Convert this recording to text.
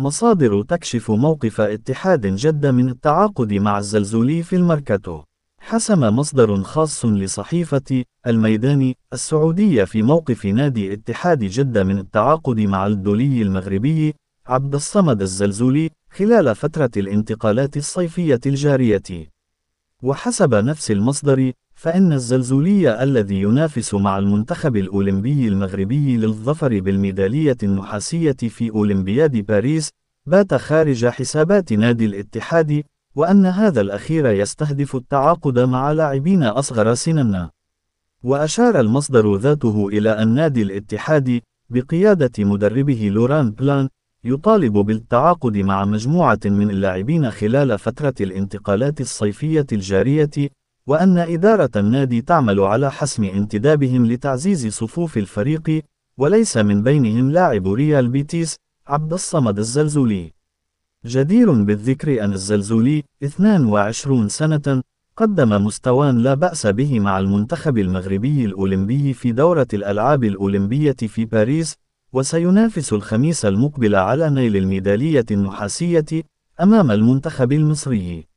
مصادر تكشف موقف اتحاد جدة من التعاقد مع الزلزولي في الميركاتو. حسم مصدر خاص لصحيفة الميدان السعودية في موقف نادي اتحاد جدة من التعاقد مع الدولي المغربي عبد الصمد الزلزولي خلال فترة الانتقالات الصيفية الجارية. وحسب نفس المصدر فإن الزلزولي الذي ينافس مع المنتخب الأولمبي المغربي للظفر بالميدالية النحاسية في أولمبياد باريس بات خارج حسابات نادي الاتحاد وأن هذا الأخير يستهدف التعاقد مع لاعبين أصغر سنا وأشار المصدر ذاته إلى أن نادي الاتحاد بقيادة مدربه لوران بلان يطالب بالتعاقد مع مجموعة من اللاعبين خلال فترة الانتقالات الصيفية الجارية وأن إدارة النادي تعمل على حسم انتدابهم لتعزيز صفوف الفريق، وليس من بينهم لاعب ريال بيتيس عبد الصمد الزلزولي. جدير بالذكر أن الزلزولي 22 سنة قدم مستوى لا بأس به مع المنتخب المغربي الأولمبي في دورة الألعاب الأولمبية في باريس وسينافس الخميس المقبل على نيل الميدالية النحاسية أمام المنتخب المصري